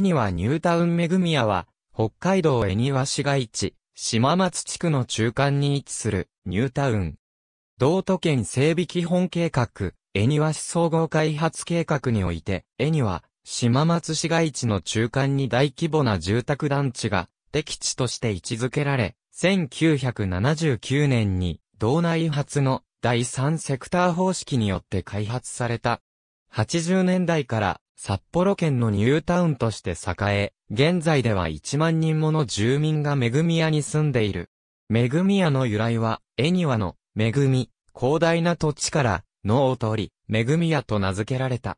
ニワニュータウン恵宮は、北海道恵庭市街地、島松地区の中間に位置するニュータウン。道都県整備基本計画、恵庭市総合開発計画において、ニワ、島松市街地の中間に大規模な住宅団地が、敵地として位置づけられ、1979年に、道内初の第3セクター方式によって開発された。80年代から札幌県のニュータウンとして栄え、現在では1万人もの住民が恵宮に住んでいる。恵宮の由来は、絵庭の、恵み、広大な土地から、のを通り、恵宮と名付けられた。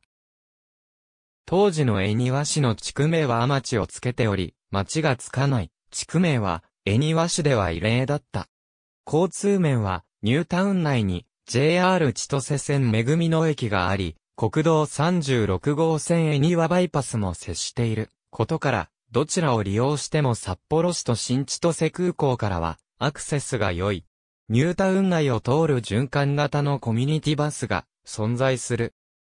当時の恵庭市の地区名は天地をつけており、町がつかない、地区名は、恵庭市では異例だった。交通面は、ニュータウン内に、JR 千歳線恵みの駅があり、国道36号線にはバイパスも接していることから、どちらを利用しても札幌市と新千歳空港からはアクセスが良い。ニュータウン内を通る循環型のコミュニティバスが存在する。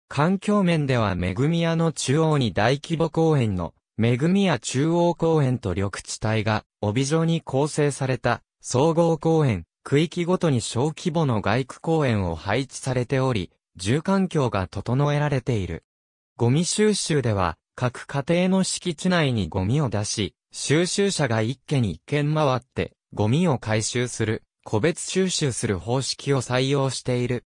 環境面では恵み屋の中央に大規模公園の恵み屋中央公園と緑地帯が帯状に構成された総合公園、区域ごとに小規模の外区公園を配置されており、住環境が整えられている。ゴミ収集では、各家庭の敷地内にゴミを出し、収集車が一軒一軒回って、ゴミを回収する、個別収集する方式を採用している。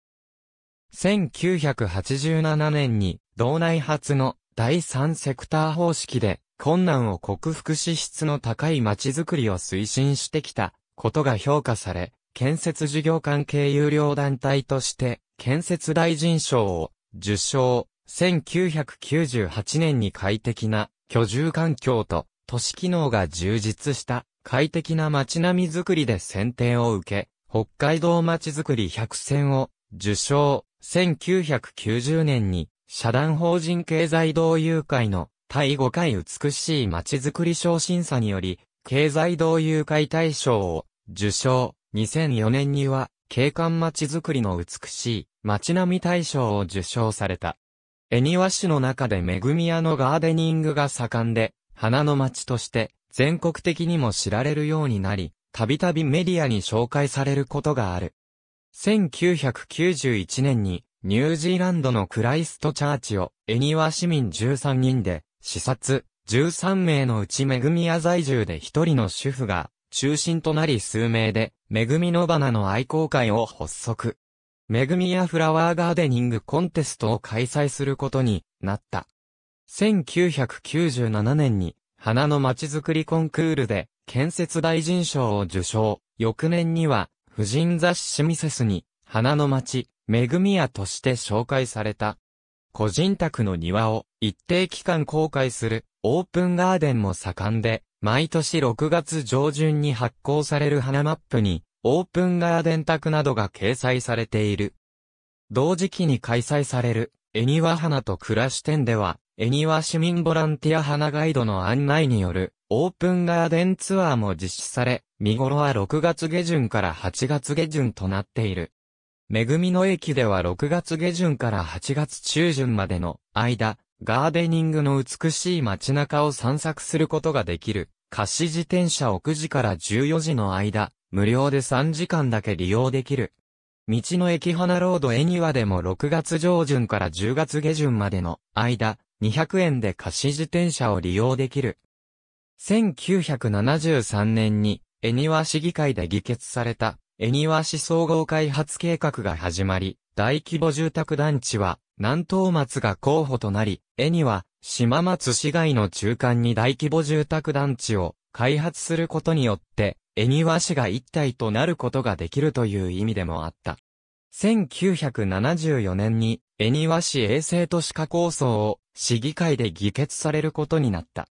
1987年に、道内初の第三セクター方式で、困難を克服し質の高い街づくりを推進してきたことが評価され、建設事業関係有料団体として建設大臣賞を受賞、1998年に快適な居住環境と都市機能が充実した快適な街並みづくりで選定を受け、北海道街づくり100選を受賞、1990年に社団法人経済同友会の第5回美しい街づくり賞審査により、経済同友会大賞を受賞、2004年には景観街づくりの美しい街並み大賞を受賞された。恵庭市の中で恵み屋のガーデニングが盛んで、花の街として全国的にも知られるようになり、たびたびメディアに紹介されることがある。1991年にニュージーランドのクライストチャーチを恵庭市民13人で視察、13名のうち恵み屋在住で1人の主婦が中心となり数名で、めぐみの花の愛好会を発足。めぐみやフラワーガーデニングコンテストを開催することになった。1997年に、花のまちづくりコンクールで、建設大臣賞を受賞。翌年には、婦人雑誌ミセスに、花の町、めぐみ屋として紹介された。個人宅の庭を一定期間公開するオープンガーデンも盛んで、毎年6月上旬に発行される花マップに、オープンガーデン宅などが掲載されている。同時期に開催される、恵庭花と暮らし店では、恵庭市民ボランティア花ガイドの案内による、オープンガーデンツアーも実施され、見頃は6月下旬から8月下旬となっている。恵みの駅では6月下旬から8月中旬までの間、ガーデニングの美しい街中を散策することができる。貸し自転車を9時から14時の間、無料で3時間だけ利用できる。道の駅花ロードエニワでも6月上旬から10月下旬までの間、200円で貸し自転車を利用できる。1973年に、恵庭市議会で議決された、恵庭市総合開発計画が始まり、大規模住宅団地は、南東松が候補となり、絵には、島松市街の中間に大規模住宅団地を開発することによって、絵庭市が一体となることができるという意味でもあった。1974年に、絵庭市衛生都市化構想を市議会で議決されることになった。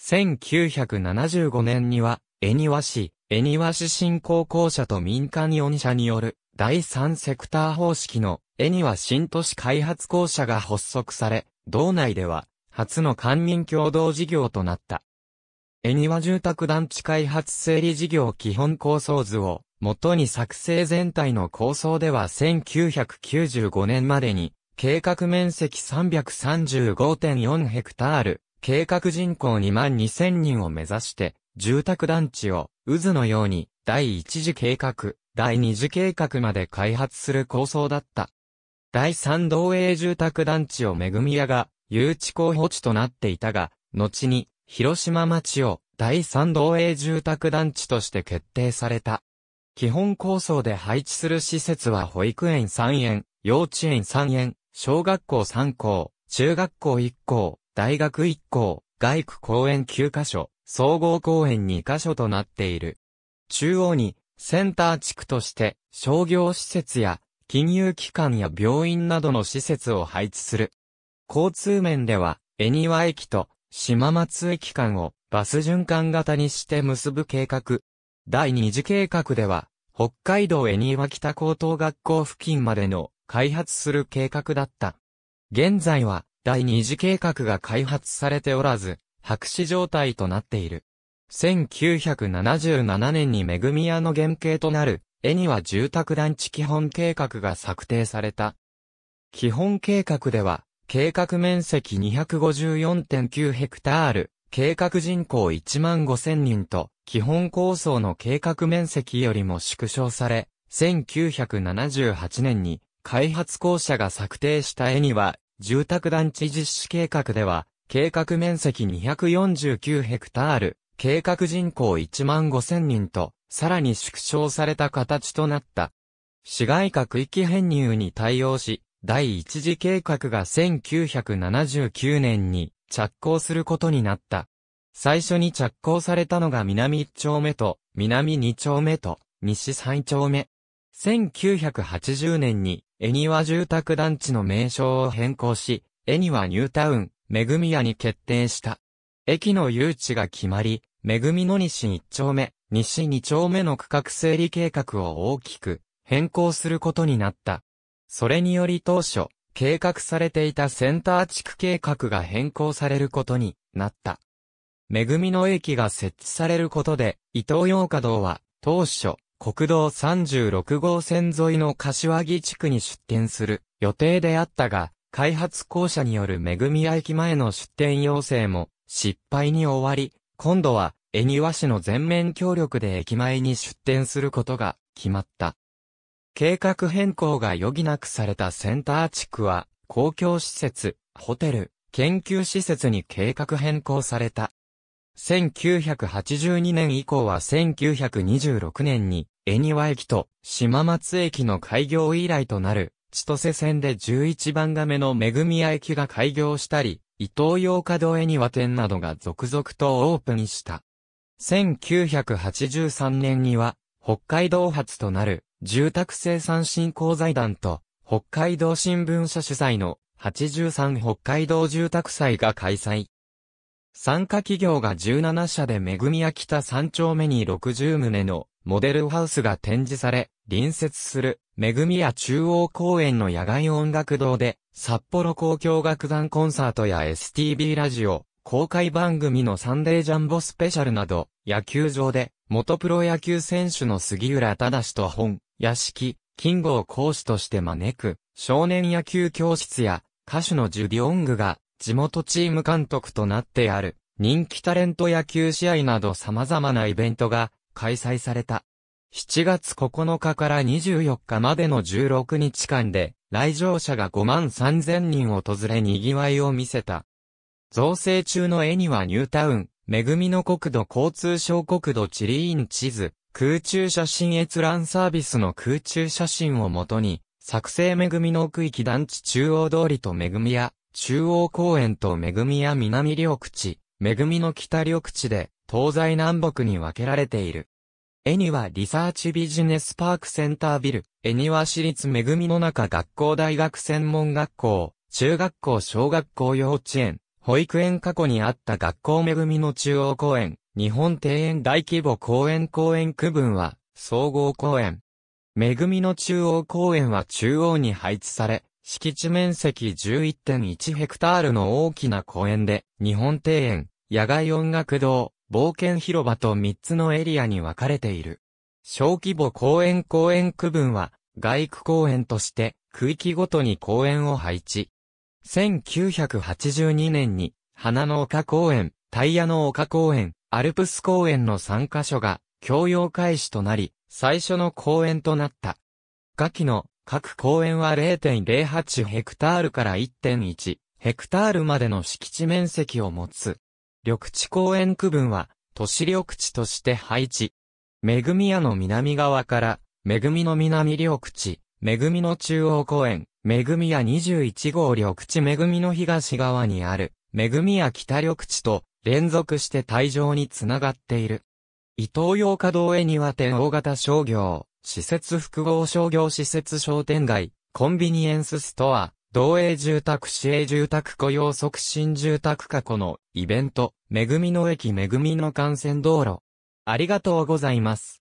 1975年には、絵庭市、絵庭市新興校舎と民間4社による第三セクター方式の絵には新都市開発公社が発足され、道内では、初の官民共同事業となった。には住宅団地開発整理事業基本構想図を、元に作成全体の構想では1995年までに、計画面積335.4ヘクタール、計画人口2万2000人を目指して、住宅団地を、渦のように、第1次計画、第2次計画まで開発する構想だった。第三道営住宅団地を恵み屋が、誘致候補地となっていたが、後に、広島町を第三道営住宅団地として決定された。基本構想で配置する施設は保育園3園、幼稚園3園、小学校3校、中学校1校、大学1校、外区公園9カ所、総合公園2カ所となっている。中央に、センター地区として、商業施設や金融機関や病院などの施設を配置する。交通面では、恵庭駅と島松駅間をバス循環型にして結ぶ計画。第二次計画では、北海道恵庭北高等学校付近までの開発する計画だった。現在は、第二次計画が開発されておらず、白紙状態となっている。1977年に恵み屋の原型となる絵には住宅団地基本計画が策定された。基本計画では、計画面積254.9ヘクタール、計画人口1万5000人と、基本構想の計画面積よりも縮小され、1978年に開発公社が策定した絵には、住宅団地実施計画では、計画面積249ヘクタール、計画人口1万5000人と、さらに縮小された形となった。市街化区域編入に対応し、第一次計画が1979年に着工することになった。最初に着工されたのが南1丁目と、南2丁目と、西3丁目。1980年に、恵庭住宅団地の名称を変更し、恵庭ニュータウン、めぐみ屋に決定した。駅の誘致が決まり、めぐみの西1丁目、西2丁目の区画整理計画を大きく変更することになった。それにより当初、計画されていたセンター地区計画が変更されることになった。恵みの駅が設置されることで、伊東洋華道は当初、国道36号線沿いの柏木地区に出店する予定であったが、開発公社による恵み屋駅前の出店要請も失敗に終わり、今度は恵庭市の全面協力で駅前に出店することが決まった。計画変更が余儀なくされたセンター地区は、公共施設、ホテル、研究施設に計画変更された。1982年以降は1926年に、恵庭駅と島松駅の開業以来となる、千歳線で11番亀の恵屋駅が開業したり、伊東洋華堂恵庭店などが続々とオープンした。1983年には、北海道発となる、住宅生産振興財団と、北海道新聞社主催の、83北海道住宅祭が開催。参加企業が17社で恵みや北3丁目に60棟のモデルハウスが展示され、隣接する恵みや中央公園の野外音楽堂で、札幌公共楽団コンサートや STB ラジオ、公開番組のサンデージャンボスペシャルなど、野球場で、元プロ野球選手の杉浦正と本、屋敷、金剛講師として招く、少年野球教室や、歌手のジュビオングが、地元チーム監督となってある、人気タレント野球試合など様々なイベントが、開催された。7月9日から24日までの16日間で、来場者が5万3000人訪れ賑わいを見せた。造成中の絵にはニュータウン、恵みの国土交通省国土地理院地図、空中写真閲覧サービスの空中写真をもとに、作成恵みの区域団地中央通りと恵みや、中央公園と恵みや南緑地、恵みの北緑地で、東西南北に分けられている。絵にはリサーチビジネスパークセンタービル、絵には私立恵みの中学校大学専門学校、中学校小学校幼稚園、保育園過去にあった学校恵みの中央公園、日本庭園大規模公園公園区分は、総合公園。恵みの中央公園は中央に配置され、敷地面積11.1ヘクタールの大きな公園で、日本庭園、野外音楽堂、冒険広場と3つのエリアに分かれている。小規模公園公園区分は、外区公園として、区域ごとに公園を配置。1982年に、花の丘公園、タイヤの丘公園、アルプス公園の3カ所が、共用開始となり、最初の公園となった。下記の各公園は0.08ヘクタールから1.1ヘクタールまでの敷地面積を持つ。緑地公園区分は都市緑地として配置。恵み屋の南側から、恵みの南緑地、恵みの中央公園、めぐみや21号緑地めぐみの東側にある、めぐみや北緑地と連続して退場につながっている。伊東洋華道へには天大型商業、施設複合商業施設商店街、コンビニエンスストア、同営住宅市営住宅雇用促進住宅過去のイベント、めぐみの駅めぐみの幹線道路。ありがとうございます。